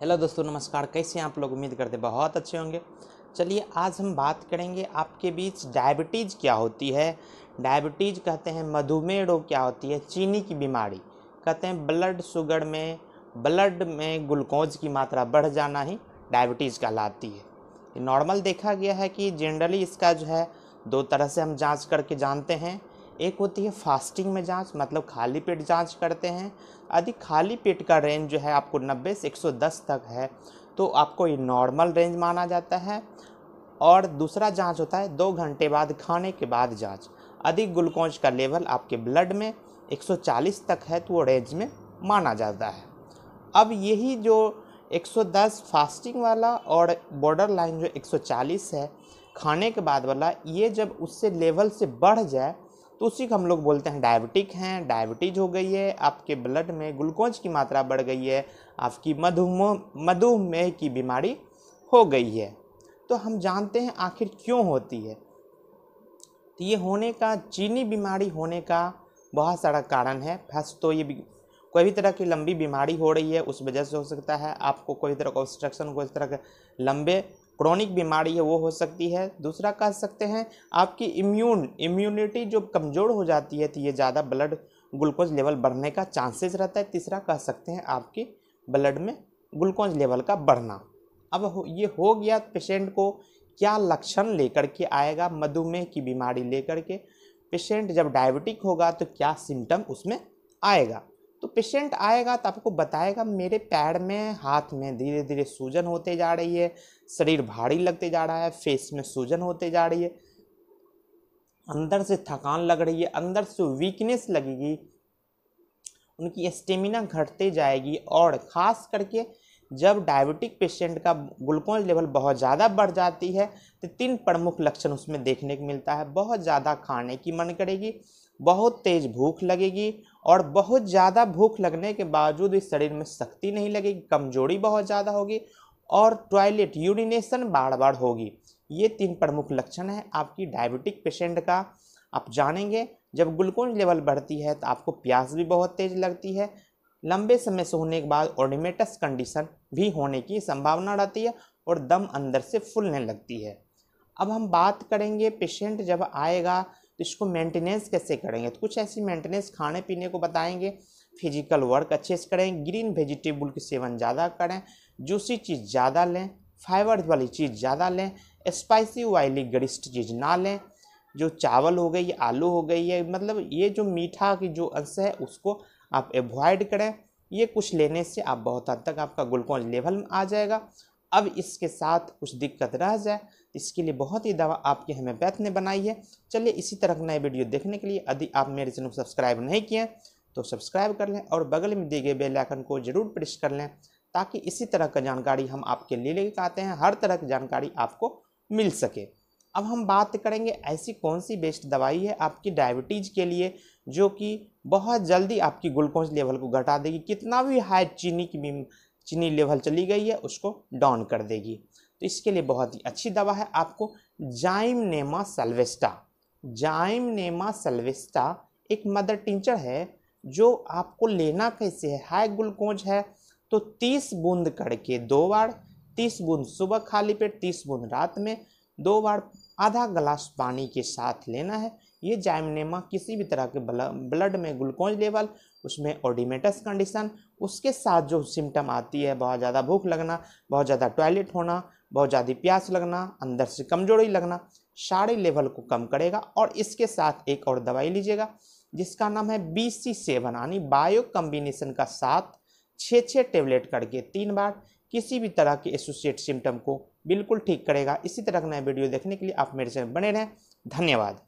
hello दोस्तों नमस्कार कैसे आप लोग उम्मीद करते बहुत अच्छे होंगे चलिए आज हम बात करेंगे आपके बीच डायबिटीज़ क्या होती है डायबिटीज़ कहते हैं मधुमेह रोग क्या होती है चीनी की बीमारी कहते हैं ब्लड शुगर में ब्लड में ग्लूकोज की मात्रा बढ़ जाना ही डायबिटीज़ कहलाती है नॉर्मल देखा गया है कि जनरली इसका जो है दो तरह से हम जाँच करके जानते हैं एक होती है फास्टिंग में जांच मतलब खाली पेट जांच करते हैं यदि खाली पेट का रेंज जो है आपको 90 से 110 तक है तो आपको ये नॉर्मल रेंज माना जाता है और दूसरा जांच होता है दो घंटे बाद खाने के बाद जांच अधिक ग्लूकोज का लेवल आपके ब्लड में 140 तक है तो वो रेंज में माना जाता है अब यही जो 110 फास्टिंग वाला और बॉर्डर लाइन जो 140 है खाने के बाद वाला ये जब उससे लेवल से बढ़ जाए तो उसी को हम लोग बोलते हैं डायबिटिक हैं डायबिटीज हो गई है आपके ब्लड में ग्लूकोज की मात्रा बढ़ गई है आपकी मधुमेह मधुमेह की बीमारी हो गई है तो हम जानते हैं आखिर क्यों होती है तो ये होने का चीनी बीमारी होने का बहुत सारा कारण है फर्स्ट तो ये कोई भी तरह की लंबी बीमारी हो रही है उस वजह से हो सकता है आपको कोई तरह का ऑब्स्ट्रक्शन कोई तरह के लंबे क्रॉनिक बीमारी है वो हो सकती है दूसरा कह सकते हैं आपकी इम्यून इम्यूनिटी जो कमज़ोर हो जाती है तो ये ज़्यादा ब्लड ग्लूकोज लेवल बढ़ने का चांसेस रहता है तीसरा कह सकते हैं आपकी ब्लड में ग्लूकोज लेवल का बढ़ना अब हो, ये हो गया पेशेंट को क्या लक्षण लेकर के आएगा मधुमेह की बीमारी लेकर के पेशेंट जब डायबिटिक होगा तो क्या सिम्टम उसमें आएगा तो पेशेंट आएगा तो आपको बताएगा मेरे पैर में हाथ में धीरे धीरे सूजन होते जा रही है शरीर भारी लगते जा रहा है फेस में सूजन होते जा रही है अंदर से थकान लग रही है अंदर से वीकनेस लगेगी उनकी स्टेमिना घटते जाएगी और ख़ास करके जब डायबिटिक पेशेंट का ग्लूकोज लेवल बहुत ज़्यादा बढ़ जाती है तो तीन प्रमुख लक्षण उसमें देखने को मिलता है बहुत ज़्यादा खाने की मन करेगी बहुत तेज़ भूख लगेगी और बहुत ज़्यादा भूख लगने के बावजूद इस शरीर में शक्ति नहीं लगेगी कमजोरी बहुत ज़्यादा होगी और टॉयलेट यूरिनेशन बार बार होगी ये तीन प्रमुख लक्षण है आपकी डायबिटिक पेशेंट का आप जानेंगे जब ग्लूकोज लेवल बढ़ती है तो आपको प्यास भी बहुत तेज़ लगती है लंबे समय से होने के बाद ऑर्डिमेटस कंडीशन भी होने की संभावना रहती है और दम अंदर से फूलने लगती है अब हम बात करेंगे पेशेंट जब आएगा तो इसको मेंटेनेंस कैसे करेंगे तो कुछ ऐसी मेंटेनेंस खाने पीने को बताएंगे फिजिकल वर्क अच्छे से करें ग्रीन वेजिटेबल के सेवन ज़्यादा करें जूसी चीज़ ज़्यादा लें फाइबर वाली चीज़ ज़्यादा लें स्पाइसी ऑयली गरिष्ठ चीज़ ना लें जो चावल हो गई आलू हो गई है मतलब ये जो मीठा की जो अंश है उसको आप एवॉइड करें ये कुछ लेने से आप बहुत हद तक आपका ग्लूकोज लेवल आ जाएगा अब इसके साथ कुछ दिक्कत रह जाए इसके लिए बहुत ही दवा आपके हमें बैत ने बनाई है चलिए इसी तरह नए वीडियो देखने के लिए यदि आप मेरे चैनल को सब्सक्राइब नहीं किए तो सब्सक्राइब कर लें और बगल में दिए गए बेलाइकन को जरूर प्रेस कर लें ताकि इसी तरह का जानकारी हम आपके लिए लेकर आते हैं हर तरह की जानकारी आपको मिल सके अब हम बात करेंगे ऐसी कौन सी बेस्ट दवाई है आपकी डायबिटीज़ के लिए जो कि बहुत जल्दी आपकी ग्लूकोज लेवल को घटा देगी कितना भी हाई चीनी की चीनी लेवल चली गई है उसको डाउन कर देगी तो इसके लिए बहुत ही अच्छी दवा है आपको जाइम नेमा सल्वेस्टा जाइम नेमा सल्वेस्टा एक मदर टिंचर है जो आपको लेना कैसे है हाई ग्लूकोज है तो 30 बूंद करके दो बार 30 बूंद सुबह खाली पेट 30 बूंद रात में दो बार आधा ग्लास पानी के साथ लेना है ये जाइमनेमा किसी भी तरह के ब्लड में ग्लूकोज लेवल उसमें ओडिमेटस कंडीशन उसके साथ जो सिम्टम आती है बहुत ज़्यादा भूख लगना बहुत ज़्यादा टॉयलेट होना बहुत ज़्यादा प्यास लगना अंदर से कमजोरी लगना सारे लेवल को कम करेगा और इसके साथ एक और दवाई लीजिएगा जिसका नाम है बी सी सेवन यानी बायो कम्बिनेशन का साथ छः छः टेबलेट करके तीन बार किसी भी तरह के एसोसिएट सिम्टम को बिल्कुल ठीक करेगा इसी तरह का नया वीडियो देखने के लिए आप मेरे चैनल बने रहें धन्यवाद